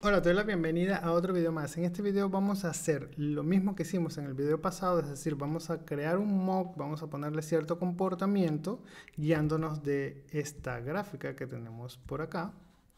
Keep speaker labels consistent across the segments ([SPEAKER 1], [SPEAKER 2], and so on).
[SPEAKER 1] Hola, te doy la bienvenida a otro video más. En este video vamos a hacer lo mismo que hicimos en el video pasado, es decir, vamos a crear un mock, vamos a ponerle cierto comportamiento guiándonos de esta gráfica que tenemos por acá,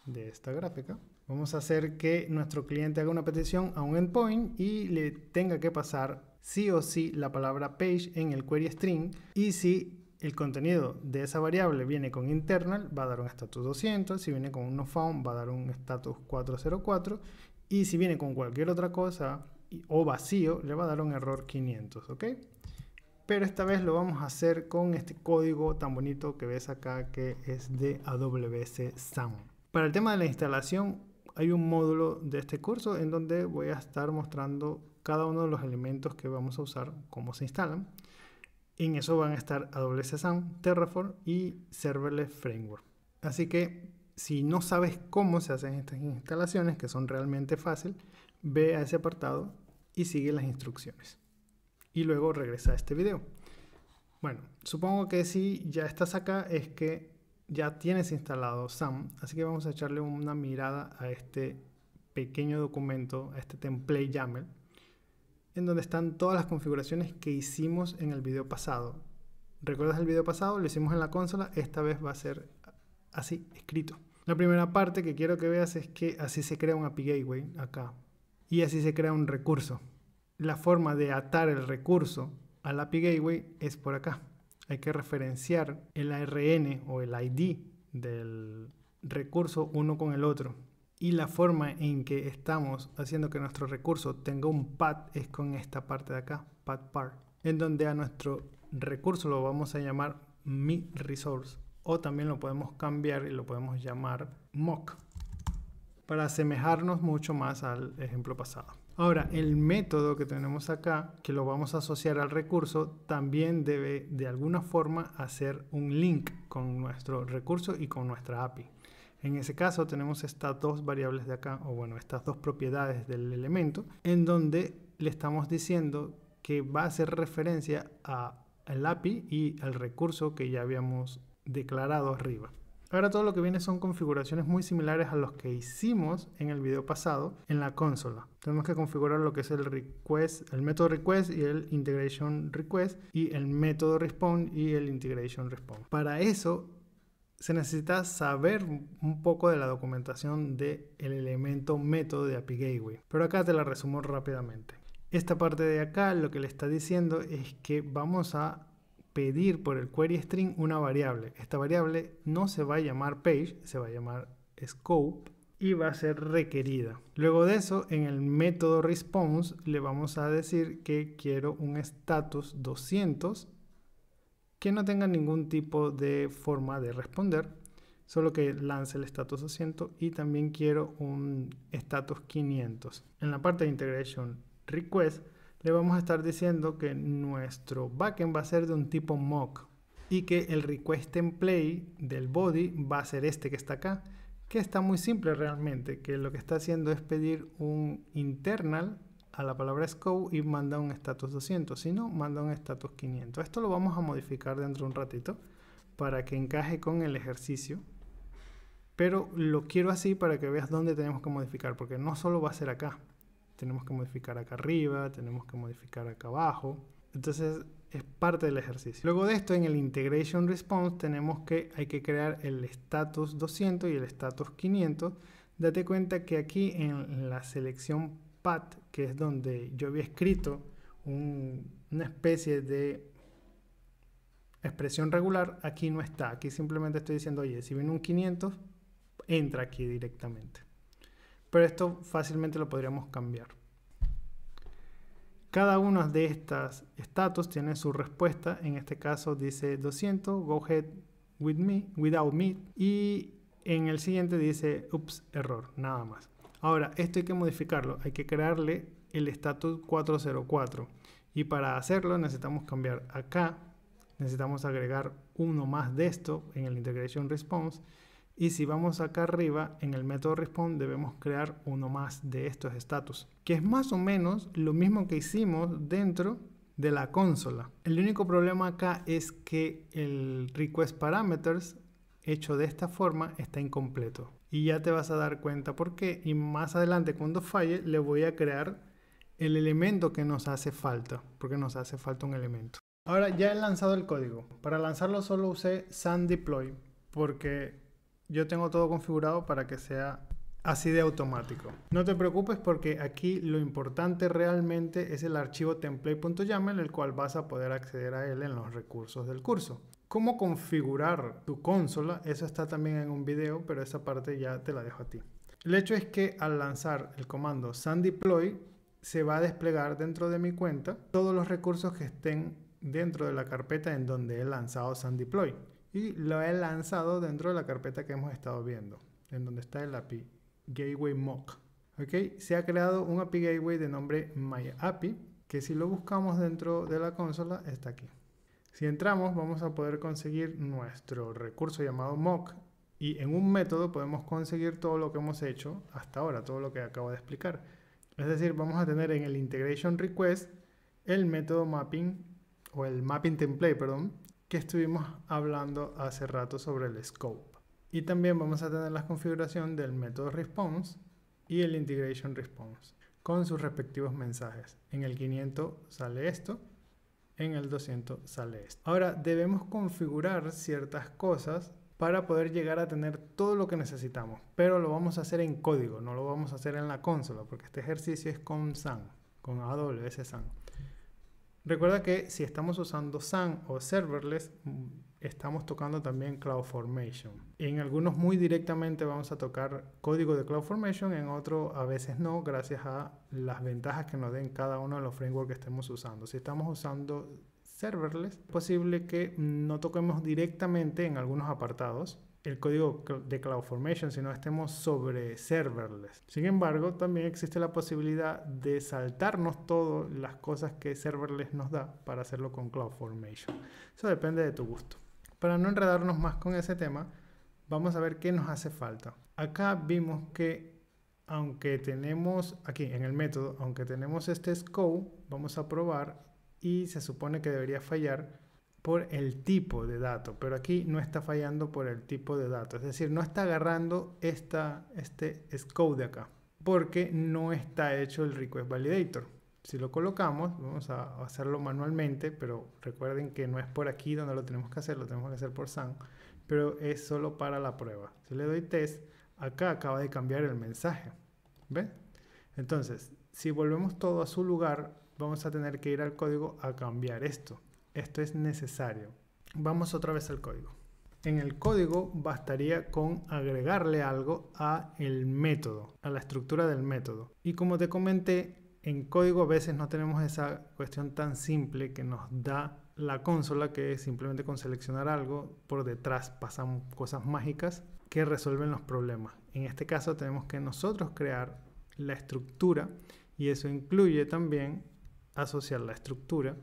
[SPEAKER 1] de esta gráfica. Vamos a hacer que nuestro cliente haga una petición a un endpoint y le tenga que pasar sí o sí la palabra page en el query string y si el contenido de esa variable viene con internal, va a dar un status 200, si viene con un found va a dar un status 404 y si viene con cualquier otra cosa o vacío le va a dar un error 500, ¿ok? Pero esta vez lo vamos a hacer con este código tan bonito que ves acá que es de AWS SAM. Para el tema de la instalación hay un módulo de este curso en donde voy a estar mostrando cada uno de los elementos que vamos a usar, cómo se instalan. En eso van a estar AWS Sound, Terraform y Serverless Framework. Así que si no sabes cómo se hacen estas instalaciones, que son realmente fáciles, ve a ese apartado y sigue las instrucciones. Y luego regresa a este video. Bueno, supongo que si ya estás acá es que ya tienes instalado SAM, así que vamos a echarle una mirada a este pequeño documento, a este template YAML en donde están todas las configuraciones que hicimos en el video pasado. ¿Recuerdas el video pasado? Lo hicimos en la consola, esta vez va a ser así, escrito. La primera parte que quiero que veas es que así se crea un API Gateway acá y así se crea un recurso. La forma de atar el recurso al API Gateway es por acá. Hay que referenciar el ARN o el ID del recurso uno con el otro. Y la forma en que estamos haciendo que nuestro recurso tenga un pad es con esta parte de acá, path part, en donde a nuestro recurso lo vamos a llamar mi resource o también lo podemos cambiar y lo podemos llamar mock para asemejarnos mucho más al ejemplo pasado. Ahora, el método que tenemos acá, que lo vamos a asociar al recurso, también debe de alguna forma hacer un link con nuestro recurso y con nuestra API. En ese caso tenemos estas dos variables de acá, o bueno, estas dos propiedades del elemento, en donde le estamos diciendo que va a hacer referencia al API y al recurso que ya habíamos declarado arriba. Ahora todo lo que viene son configuraciones muy similares a los que hicimos en el video pasado en la consola. Tenemos que configurar lo que es el request, el método request y el integration request y el método respond y el integration respond. Para eso se necesita saber un poco de la documentación del elemento método de API Gateway. Pero acá te la resumo rápidamente. Esta parte de acá lo que le está diciendo es que vamos a pedir por el query string una variable. Esta variable no se va a llamar page, se va a llamar scope y va a ser requerida. Luego de eso, en el método response le vamos a decir que quiero un status 200 que no tenga ningún tipo de forma de responder, solo que lance el status asiento y también quiero un status 500. En la parte de integration request le vamos a estar diciendo que nuestro backend va a ser de un tipo mock y que el request template del body va a ser este que está acá, que está muy simple realmente, que lo que está haciendo es pedir un internal la palabra scope y manda un status 200, sino manda un status 500. Esto lo vamos a modificar dentro de un ratito para que encaje con el ejercicio. Pero lo quiero así para que veas dónde tenemos que modificar, porque no solo va a ser acá. Tenemos que modificar acá arriba, tenemos que modificar acá abajo. Entonces es parte del ejercicio. Luego de esto, en el integration response tenemos que hay que crear el status 200 y el status 500. Date cuenta que aquí en la selección que es donde yo había escrito una especie de expresión regular, aquí no está. Aquí simplemente estoy diciendo, oye, si viene un 500, entra aquí directamente. Pero esto fácilmente lo podríamos cambiar. Cada uno de estas status tiene su respuesta. En este caso dice 200, go ahead with me, without me. Y en el siguiente dice, ups, error, nada más. Ahora, esto hay que modificarlo, hay que crearle el status 404 y para hacerlo necesitamos cambiar acá, necesitamos agregar uno más de esto en el integration response y si vamos acá arriba en el método response debemos crear uno más de estos status, que es más o menos lo mismo que hicimos dentro de la consola. El único problema acá es que el request parameters hecho de esta forma está incompleto y ya te vas a dar cuenta por qué. Y más adelante, cuando falle, le voy a crear el elemento que nos hace falta, porque nos hace falta un elemento. Ahora ya he lanzado el código. Para lanzarlo solo usé Sun Deploy, porque yo tengo todo configurado para que sea así de automático. No te preocupes porque aquí lo importante realmente es el archivo template.yaml, el cual vas a poder acceder a él en los recursos del curso. Cómo configurar tu consola, eso está también en un video, pero esa parte ya te la dejo a ti. El hecho es que al lanzar el comando Sun se va a desplegar dentro de mi cuenta todos los recursos que estén dentro de la carpeta en donde he lanzado Sun Y lo he lanzado dentro de la carpeta que hemos estado viendo, en donde está el API Gateway Mock. ¿Ok? Se ha creado un API Gateway de nombre MyAPI, que si lo buscamos dentro de la consola está aquí. Si entramos vamos a poder conseguir nuestro recurso llamado mock y en un método podemos conseguir todo lo que hemos hecho hasta ahora, todo lo que acabo de explicar. Es decir, vamos a tener en el integration request el método mapping o el mapping template, perdón, que estuvimos hablando hace rato sobre el scope. Y también vamos a tener la configuración del método response y el integration response con sus respectivos mensajes. En el 500 sale esto en el 200 sale esto. Ahora debemos configurar ciertas cosas para poder llegar a tener todo lo que necesitamos, pero lo vamos a hacer en código, no lo vamos a hacer en la consola, porque este ejercicio es con SAN, con AWS SAN. Recuerda que si estamos usando SAN o serverless, estamos tocando también CloudFormation. En algunos muy directamente vamos a tocar código de CloudFormation, en otros a veces no, gracias a las ventajas que nos den cada uno de los frameworks que estemos usando. Si estamos usando serverless, es posible que no toquemos directamente en algunos apartados el código de CloudFormation, si no estemos sobre serverless. Sin embargo, también existe la posibilidad de saltarnos todas las cosas que serverless nos da para hacerlo con CloudFormation. Eso depende de tu gusto para no enredarnos más con ese tema, vamos a ver qué nos hace falta. Acá vimos que aunque tenemos aquí en el método, aunque tenemos este scope, vamos a probar y se supone que debería fallar por el tipo de dato, pero aquí no está fallando por el tipo de dato, es decir, no está agarrando esta, este scope de acá, porque no está hecho el request validator si lo colocamos, vamos a hacerlo manualmente, pero recuerden que no es por aquí donde lo tenemos que hacer, lo tenemos que hacer por SAN, pero es solo para la prueba. Si le doy test, acá acaba de cambiar el mensaje. ¿Ven? Entonces, si volvemos todo a su lugar, vamos a tener que ir al código a cambiar esto. Esto es necesario. Vamos otra vez al código. En el código bastaría con agregarle algo a el método, a la estructura del método. Y como te comenté, en código a veces no tenemos esa cuestión tan simple que nos da la consola, que es simplemente con seleccionar algo, por detrás pasan cosas mágicas que resuelven los problemas. En este caso tenemos que nosotros crear la estructura y eso incluye también asociar la estructura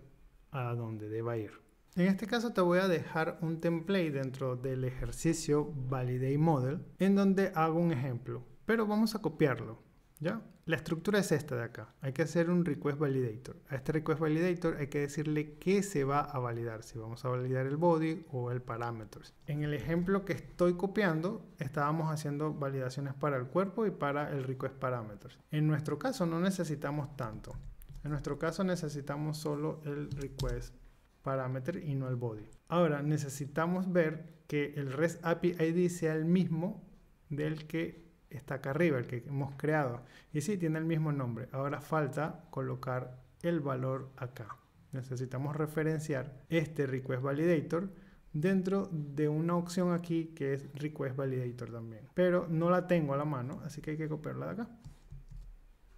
[SPEAKER 1] a donde deba ir. En este caso te voy a dejar un template dentro del ejercicio Validate Model en donde hago un ejemplo, pero vamos a copiarlo ¿Ya? La estructura es esta de acá. Hay que hacer un request validator. A este request validator hay que decirle qué se va a validar, si vamos a validar el body o el parameters. En el ejemplo que estoy copiando, estábamos haciendo validaciones para el cuerpo y para el request parameters. En nuestro caso no necesitamos tanto. En nuestro caso necesitamos solo el request parameter y no el body. Ahora necesitamos ver que el REST API ID sea el mismo del que está acá arriba, el que hemos creado. Y si tiene el mismo nombre. Ahora falta colocar el valor acá. Necesitamos referenciar este request validator dentro de una opción aquí que es request validator también. Pero no la tengo a la mano, así que hay que copiarla de acá.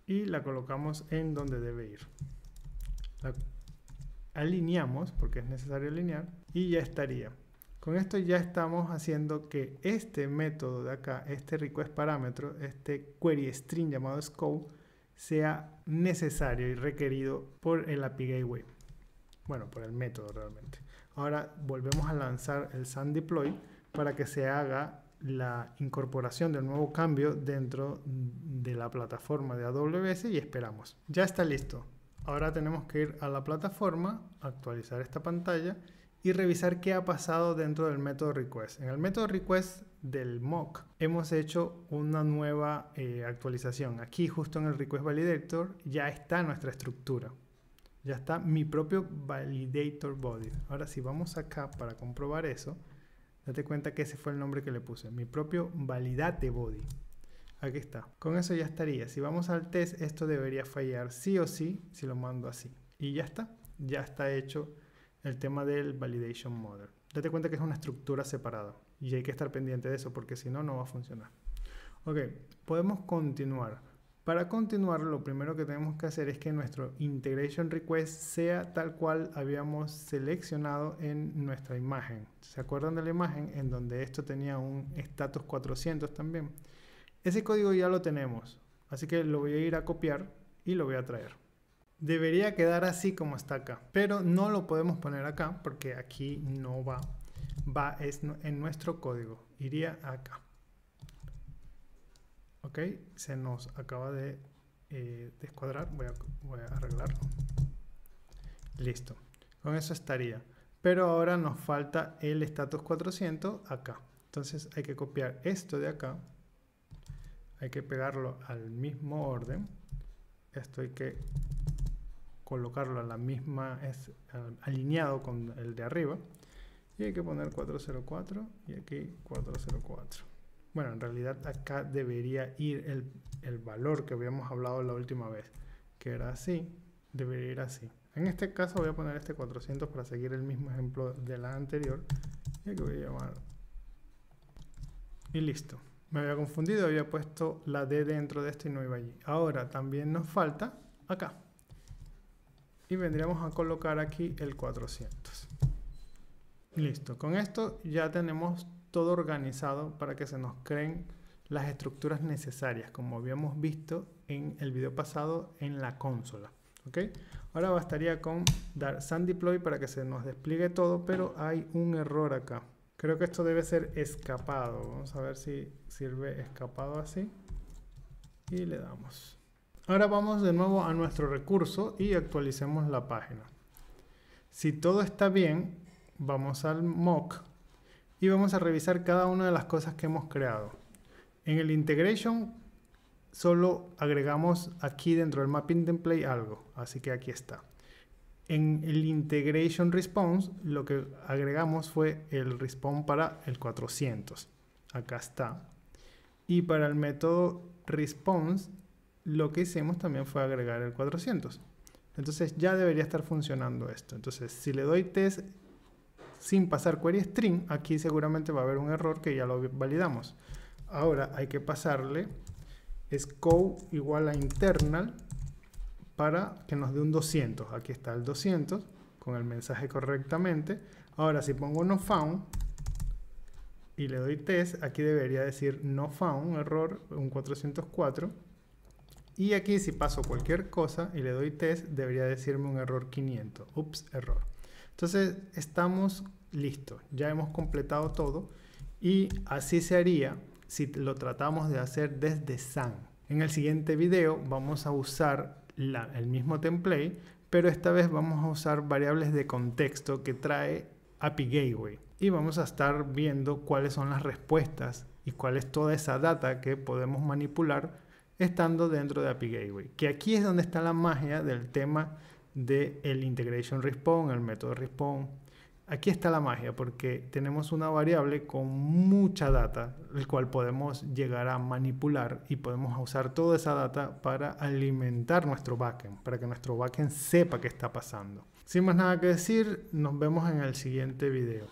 [SPEAKER 1] Y la colocamos en donde debe ir. La alineamos, porque es necesario alinear, y ya estaría. Con esto ya estamos haciendo que este método de acá, este request parámetro, este query string llamado scope, sea necesario y requerido por el API Gateway. Bueno, por el método realmente. Ahora volvemos a lanzar el SAN deploy para que se haga la incorporación del nuevo cambio dentro de la plataforma de AWS y esperamos. Ya está listo. Ahora tenemos que ir a la plataforma, actualizar esta pantalla y revisar qué ha pasado dentro del método request. En el método request del mock hemos hecho una nueva eh, actualización. Aquí justo en el request validator ya está nuestra estructura. Ya está mi propio validator body. Ahora si vamos acá para comprobar eso, date cuenta que ese fue el nombre que le puse. Mi propio validate body. Aquí está. Con eso ya estaría. Si vamos al test, esto debería fallar sí o sí si lo mando así. Y ya está. Ya está hecho el tema del validation model. Date cuenta que es una estructura separada y hay que estar pendiente de eso porque si no, no va a funcionar. Ok, podemos continuar. Para continuar, lo primero que tenemos que hacer es que nuestro integration request sea tal cual habíamos seleccionado en nuestra imagen. ¿Se acuerdan de la imagen en donde esto tenía un status 400 también? Ese código ya lo tenemos, así que lo voy a ir a copiar y lo voy a traer. Debería quedar así como está acá, pero no lo podemos poner acá porque aquí no va. Va es en nuestro código, iría acá. Ok, se nos acaba de eh, descuadrar, voy a, voy a arreglarlo. Listo, con eso estaría. Pero ahora nos falta el status 400 acá. Entonces hay que copiar esto de acá, hay que pegarlo al mismo orden. Esto hay que colocarlo a la misma, es alineado con el de arriba. Y hay que poner 404 y aquí 404. Bueno, en realidad acá debería ir el, valor que habíamos hablado la última vez, que era así, debería ir así. En este caso voy a poner este 400 para seguir el mismo ejemplo de la anterior. Y aquí voy a llamar. Y listo. Me había confundido, había puesto la D dentro de esto y no iba allí. Ahora también nos falta acá y vendríamos a colocar aquí el 400. Listo, con esto ya tenemos todo organizado para que se nos creen las estructuras necesarias, como habíamos visto en el video pasado en la consola. ¿ok? Ahora bastaría con dar sand Deploy para que se nos despliegue todo, pero hay un error acá. Creo que esto debe ser escapado. Vamos a ver si sirve escapado así. Y le damos. Ahora vamos de nuevo a nuestro recurso y actualicemos la página. Si todo está bien, vamos al mock y vamos a revisar cada una de las cosas que hemos creado. En el integration solo agregamos aquí dentro del mapping template algo, así que aquí está. En el integration response lo que agregamos fue el response para el 400. Acá está. Y para el método response lo que hicimos también fue agregar el 400. Entonces ya debería estar funcionando esto. Entonces si le doy test sin pasar query string, aquí seguramente va a haber un error que ya lo validamos. Ahora hay que pasarle scope igual a internal para que nos dé un 200. Aquí está el 200 con el mensaje correctamente. Ahora si pongo no found y le doy test, aquí debería decir no found, error, un 404 y aquí si paso cualquier cosa y le doy test, debería decirme un error 500. Ups, error. Entonces estamos listos, ya hemos completado todo y así se haría si lo tratamos de hacer desde SAN. En el siguiente video vamos a usar el mismo template, pero esta vez vamos a usar variables de contexto que trae API Gateway y vamos a estar viendo cuáles son las respuestas y cuál es toda esa data que podemos manipular estando dentro de API Gateway. Que aquí es donde está la magia del tema del el Integration response, el método response. Aquí está la magia porque tenemos una variable con mucha data, el cual podemos llegar a manipular y podemos usar toda esa data para alimentar nuestro backend, para que nuestro backend sepa qué está pasando. Sin más nada que decir, nos vemos en el siguiente video.